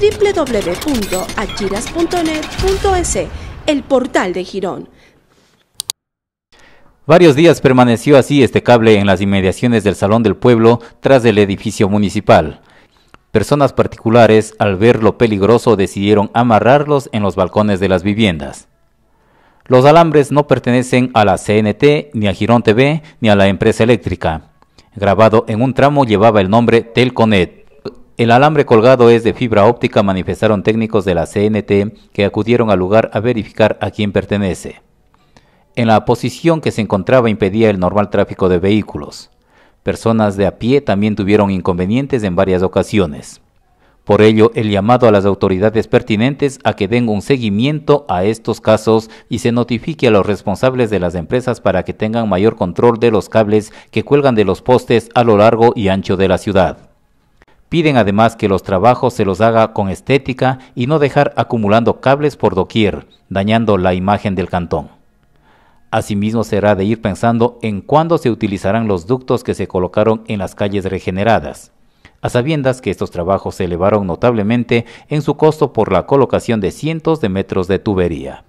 www.achiras.net.es, el portal de Girón. Varios días permaneció así este cable en las inmediaciones del Salón del Pueblo tras el edificio municipal. Personas particulares, al ver lo peligroso, decidieron amarrarlos en los balcones de las viviendas. Los alambres no pertenecen a la CNT, ni a Girón TV, ni a la empresa eléctrica. Grabado en un tramo llevaba el nombre Telconet. El alambre colgado es de fibra óptica, manifestaron técnicos de la CNT que acudieron al lugar a verificar a quién pertenece. En la posición que se encontraba impedía el normal tráfico de vehículos. Personas de a pie también tuvieron inconvenientes en varias ocasiones. Por ello, el llamado a las autoridades pertinentes a que den un seguimiento a estos casos y se notifique a los responsables de las empresas para que tengan mayor control de los cables que cuelgan de los postes a lo largo y ancho de la ciudad. Piden además que los trabajos se los haga con estética y no dejar acumulando cables por doquier, dañando la imagen del cantón. Asimismo será de ir pensando en cuándo se utilizarán los ductos que se colocaron en las calles regeneradas, a sabiendas que estos trabajos se elevaron notablemente en su costo por la colocación de cientos de metros de tubería.